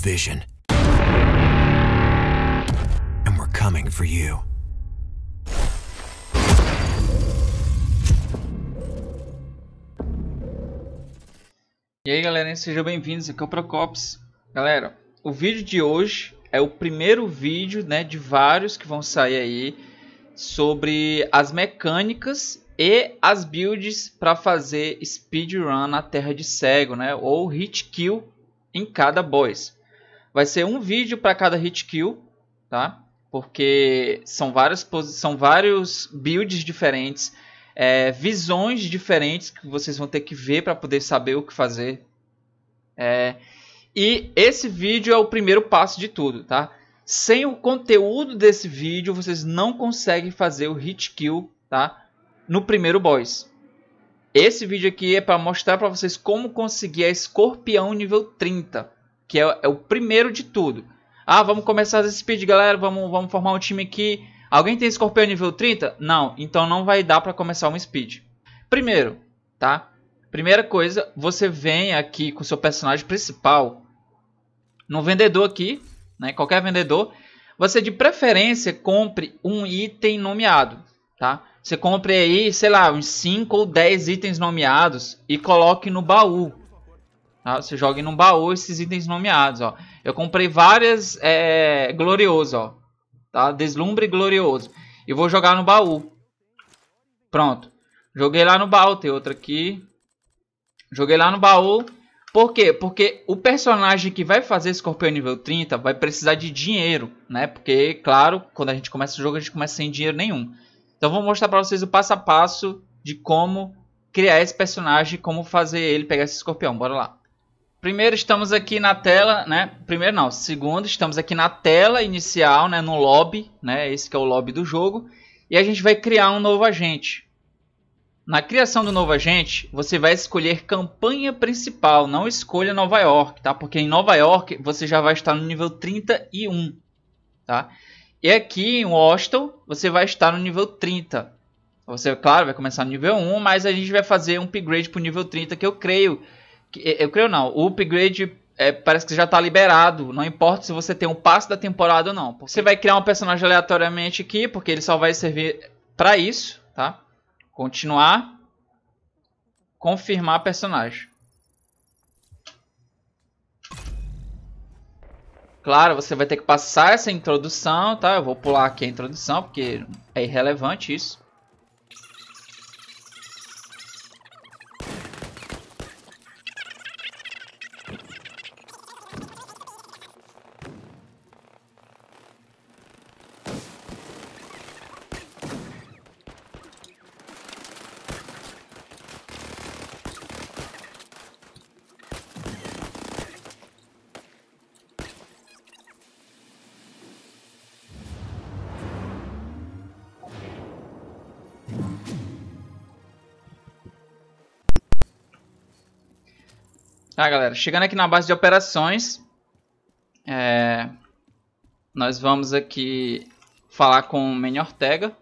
division. And we're coming for you. E aí galera, sejam bem-vindos aqui ao é Procops. Galera, o vídeo de hoje é o primeiro vídeo né, de vários que vão sair aí sobre as mecânicas e as builds para fazer speedrun na terra de cego, né? Ou hit kill em cada boss. Vai ser um vídeo para cada hit kill, tá? Porque são várias são vários builds diferentes, é, visões diferentes que vocês vão ter que ver para poder saber o que fazer. É, e esse vídeo é o primeiro passo de tudo, tá? Sem o conteúdo desse vídeo, vocês não conseguem fazer o hit kill, tá? No primeiro boss. Esse vídeo aqui é para mostrar para vocês como conseguir a escorpião nível 30 que é, é, o primeiro de tudo. Ah, vamos começar esse speed, galera, vamos, vamos formar um time aqui. Alguém tem escorpião nível 30? Não, então não vai dar para começar um speed. Primeiro, tá? Primeira coisa, você vem aqui com seu personagem principal, no vendedor aqui, né, qualquer vendedor, você de preferência compre um item nomeado, tá? Você compre aí, sei lá, uns 5 ou 10 itens nomeados e coloque no baú, Tá? Você joga em um baú esses itens nomeados. Ó. Eu comprei várias é, glorioso, ó, tá? deslumbre glorioso. E vou jogar no baú. Pronto. Joguei lá no baú, tem outra aqui. Joguei lá no baú. Por quê? Porque o personagem que vai fazer escorpião nível 30 vai precisar de dinheiro, né? Porque, claro, quando a gente começa o jogo, a gente começa sem dinheiro nenhum. Então vou mostrar pra vocês o passo a passo de como criar esse personagem, como fazer ele pegar esse escorpião. Bora lá. Primeiro estamos aqui na tela, né? Primeiro não, segundo estamos aqui na tela inicial, né? No lobby, né? Esse que é o lobby do jogo. E a gente vai criar um novo agente. Na criação do novo agente, você vai escolher campanha principal, não escolha Nova York, tá? Porque em Nova York você já vai estar no nível 31, tá? E aqui em Washington você vai estar no nível 30. Você, claro, vai começar no nível 1, mas a gente vai fazer um upgrade para o nível 30, que eu creio eu creio não. O upgrade é, parece que já está liberado. Não importa se você tem um passe da temporada ou não. Você vai criar um personagem aleatoriamente aqui, porque ele só vai servir para isso, tá? Continuar. Confirmar personagem. Claro, você vai ter que passar essa introdução, tá? Eu vou pular aqui a introdução, porque é irrelevante isso. Tá, galera, chegando aqui na base de operações, é... nós vamos aqui falar com o Manny Ortega.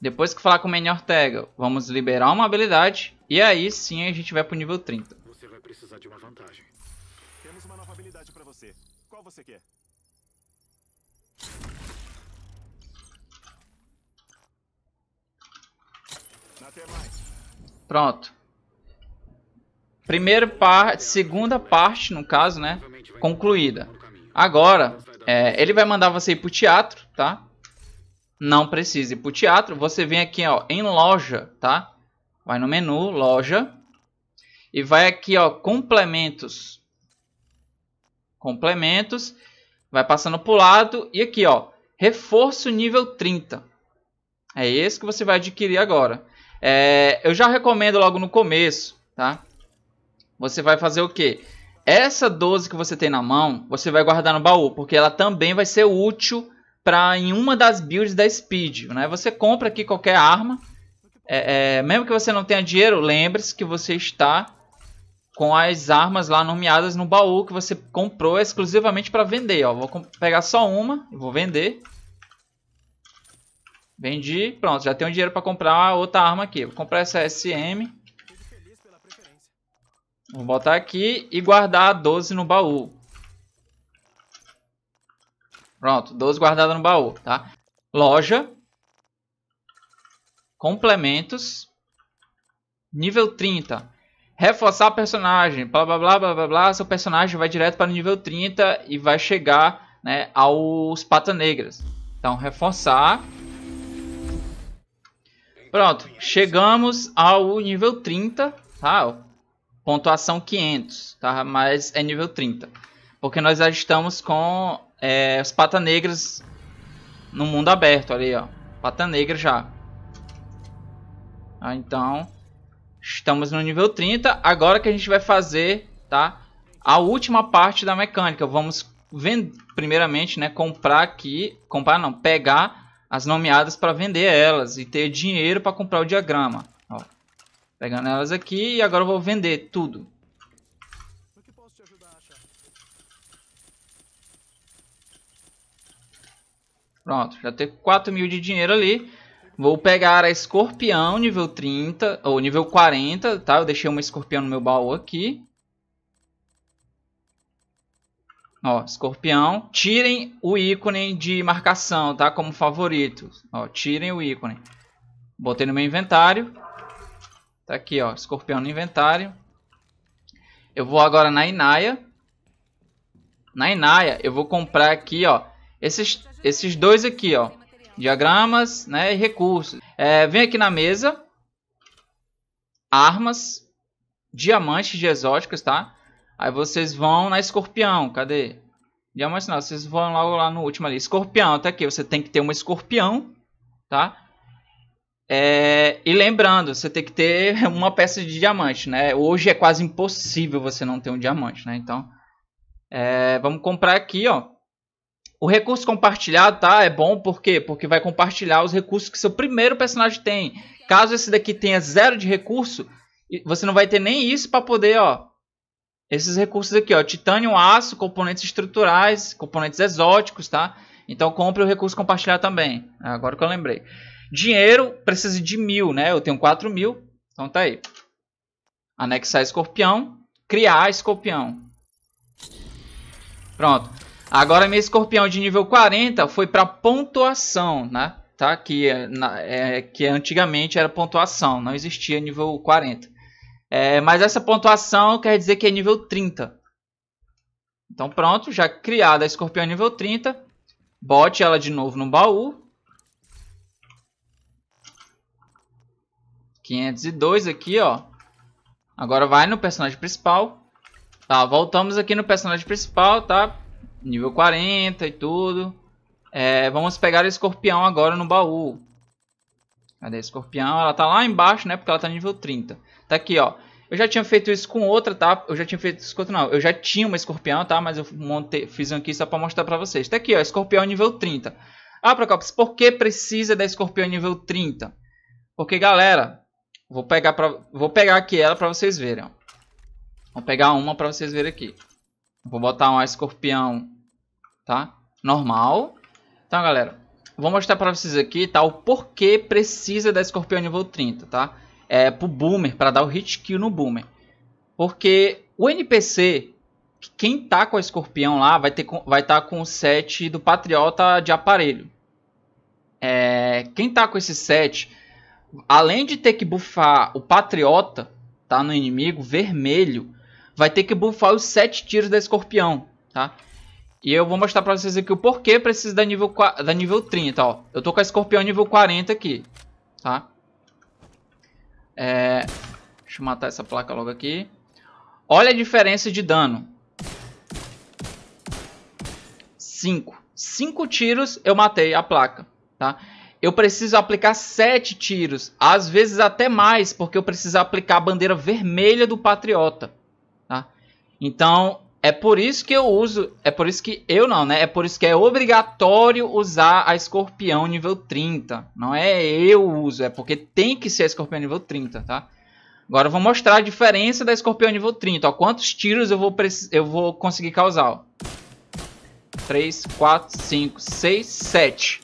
Depois que falar com o Manny Ortega, vamos liberar uma habilidade e aí sim a gente vai pro nível 30. Você vai precisar de uma vantagem. Temos uma nova habilidade pra você. Qual você quer? Pronto primeira parte, segunda parte, no caso, né? Concluída. Agora, é, ele vai mandar você ir pro teatro, tá? Não precisa ir pro teatro. Você vem aqui, ó, em loja, tá? Vai no menu, loja. E vai aqui, ó, complementos. Complementos. Vai passando pro lado. E aqui, ó, reforço nível 30. É esse que você vai adquirir agora. É, eu já recomendo logo no começo, tá? você vai fazer o quê? Essa 12 que você tem na mão, você vai guardar no baú, porque ela também vai ser útil para em uma das builds da Speed, né? Você compra aqui qualquer arma, é, é, mesmo que você não tenha dinheiro, lembre-se que você está com as armas lá nomeadas no baú que você comprou exclusivamente para vender. Ó. Vou pegar só uma e vou vender. Vendi, pronto, já tenho dinheiro para comprar outra arma aqui. Vou comprar essa SM. Vou botar aqui e guardar a 12 no baú. Pronto, 12 guardada no baú, tá? Loja. Complementos. Nível 30. Reforçar personagem. Blá, blá, blá, blá, blá, blá. Seu personagem vai direto para o nível 30 e vai chegar né, aos patas Negras. Então, reforçar. Pronto, chegamos ao nível 30, tá? pontuação 500, tá? Mas é nível 30. Porque nós já estamos com é, os Pata Negras no mundo aberto, ali, ó. Pata Negra já. Ah, então, estamos no nível 30. Agora que a gente vai fazer, tá? A última parte da mecânica. Vamos, primeiramente, né, comprar aqui... Comprar não, pegar as nomeadas para vender elas e ter dinheiro para comprar o diagrama. Ó, Pegando elas aqui e agora eu vou vender tudo. Pronto, já tem 4 mil de dinheiro ali. Vou pegar a escorpião nível 30, ou nível 40, tá? Eu deixei uma escorpião no meu baú aqui. Ó, escorpião. Tirem o ícone de marcação, tá? Como favorito. Ó, tirem o ícone. Botei no meu inventário. Tá aqui, ó, escorpião no inventário. Eu vou agora na inaya Na inaya eu vou comprar aqui, ó, esses, esses dois aqui, ó. Diagramas, né, e recursos. É, vem aqui na mesa. Armas. Diamantes de exóticos, tá? Aí vocês vão na escorpião, cadê? diamantes não, vocês vão logo lá no último ali. Escorpião, tá aqui, você tem que ter uma escorpião, tá? É, e lembrando, você tem que ter uma peça de diamante, né? Hoje é quase impossível você não ter um diamante, né? Então, é, vamos comprar aqui, ó. O recurso compartilhado, tá? É bom por quê? Porque vai compartilhar os recursos que seu primeiro personagem tem. Caso esse daqui tenha zero de recurso, você não vai ter nem isso para poder, ó. Esses recursos aqui, ó. Titânio, aço, componentes estruturais, componentes exóticos, tá? Então compre o recurso compartilhado também. Agora que eu lembrei. Dinheiro precisa de mil, né? Eu tenho 4 mil, então tá aí. Anexar escorpião, criar escorpião. Pronto. Agora meu escorpião de nível 40 foi para pontuação, né? Tá? Que, é na, é, que antigamente era pontuação, não existia nível 40. É, mas essa pontuação quer dizer que é nível 30. Então pronto, já criada a escorpião nível 30. Bote ela de novo no baú. 502 aqui, ó. Agora vai no personagem principal. Tá, voltamos aqui no personagem principal, tá? Nível 40 e tudo. É, vamos pegar o escorpião agora no baú. Cadê a escorpião? Ela tá lá embaixo, né? Porque ela tá nível 30. Tá aqui, ó. Eu já tinha feito isso com outra, tá? Eu já tinha feito isso com outra, não. Eu já tinha uma escorpião, tá? Mas eu montei, fiz um aqui só pra mostrar pra vocês. Tá aqui, ó. Escorpião nível 30. Ah, Procops, por que precisa da escorpião nível 30? Porque, galera, Vou pegar, pra, vou pegar aqui ela pra vocês verem. Vou pegar uma pra vocês verem aqui. Vou botar um escorpião, tá? Normal. Então, galera, vou mostrar pra vocês aqui, tá? O porquê precisa da escorpião nível 30, tá? É pro boomer, pra dar o hit kill no boomer. Porque o NPC, quem tá com a escorpião lá, vai ter vai tá com o set do patriota de aparelho. É, quem tá com esse set além de ter que bufar o Patriota, tá? No inimigo vermelho, vai ter que bufar os 7 tiros da Escorpião, tá? E eu vou mostrar pra vocês aqui o porquê precisa da nível, da nível 30, ó. Eu tô com a Escorpião nível 40 aqui, tá? É... Deixa eu matar essa placa logo aqui. Olha a diferença de dano. 5. 5 tiros eu matei a placa, tá? eu preciso aplicar sete tiros, às vezes até mais, porque eu preciso aplicar a bandeira vermelha do patriota. Tá? Então é por isso que eu uso, é por isso que eu não, né? É por isso que é obrigatório usar a escorpião nível 30. Não é eu uso, é porque tem que ser a escorpião nível 30, tá? Agora eu vou mostrar a diferença da escorpião nível 30. Ó, quantos tiros eu vou, eu vou conseguir causar? 3, 4, 5, 6, 7.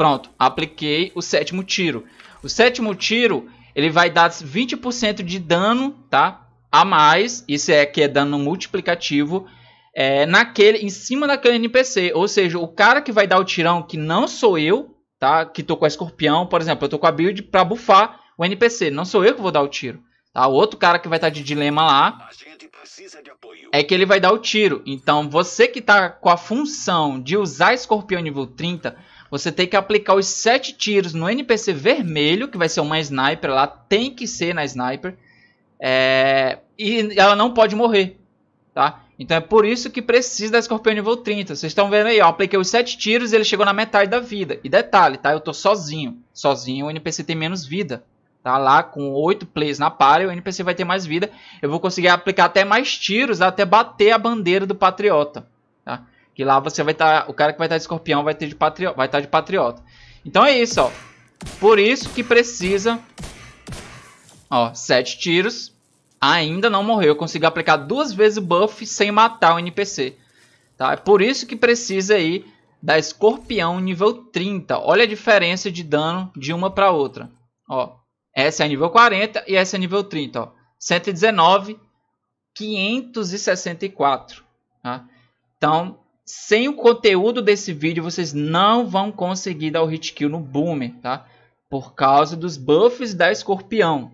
Pronto, apliquei o sétimo tiro. O sétimo tiro, ele vai dar 20% de dano, tá? A mais, isso é que é dano multiplicativo, é, naquele, em cima daquele NPC. Ou seja, o cara que vai dar o tirão, que não sou eu, tá? Que tô com a escorpião, por exemplo, eu tô com a build pra bufar o NPC. Não sou eu que vou dar o tiro. Tá? O outro cara que vai estar tá de dilema lá é que ele vai dar o tiro. Então, você que tá com a função de usar escorpião nível 30 você tem que aplicar os sete tiros no NPC vermelho, que vai ser uma sniper lá, tem que ser na sniper. É, e ela não pode morrer, tá? Então é por isso que precisa da Escorpião nível 30. Vocês estão vendo aí, ó, apliquei os 7 tiros e ele chegou na metade da vida. E detalhe, tá? Eu tô sozinho. Sozinho o NPC tem menos vida. Tá lá com 8 plays na pare, o NPC vai ter mais vida. Eu vou conseguir aplicar até mais tiros até bater a bandeira do Patriota. Tá? Que lá você vai estar. Tá, o cara que vai estar tá de escorpião vai, ter de patriota, vai estar tá de patriota. Então é isso, ó. Por isso que precisa. Ó, sete tiros. Ainda não morreu. Eu consigo aplicar duas vezes o buff sem matar o NPC. Tá? É por isso que precisa aí da escorpião nível 30. Olha a diferença de dano de uma para outra. Ó, essa é nível 40 e essa é nível 30. Ó. 119, 564. Tá? Então, sem o conteúdo desse vídeo, vocês não vão conseguir dar o hit kill no Boomer, tá? Por causa dos buffs da Escorpião.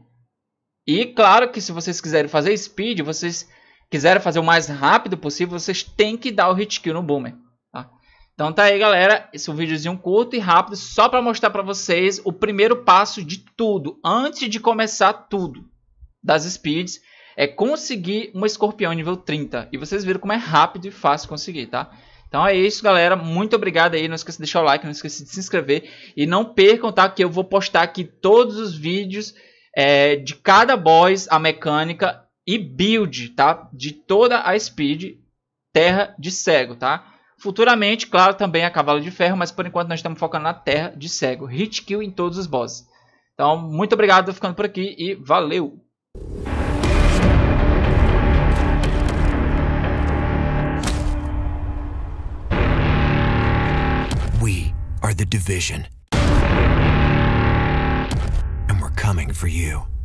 E claro que se vocês quiserem fazer speed, vocês quiserem fazer o mais rápido possível, vocês têm que dar o hit kill no Boomer. Tá? Então tá aí, galera. Esse é um videozinho curto e rápido, só para mostrar para vocês o primeiro passo de tudo, antes de começar tudo das speeds é conseguir um escorpião nível 30. E vocês viram como é rápido e fácil conseguir, tá? Então é isso, galera. Muito obrigado aí. Não esqueça de deixar o like, não esqueça de se inscrever. E não percam, tá? Que eu vou postar aqui todos os vídeos é, de cada boss, a mecânica e build, tá? De toda a speed terra de cego, tá? Futuramente, claro, também a cavalo de ferro, mas por enquanto nós estamos focando na terra de cego. Hit kill em todos os bosses. Então, muito obrigado, ficando por aqui e valeu! the division. And we're coming for you.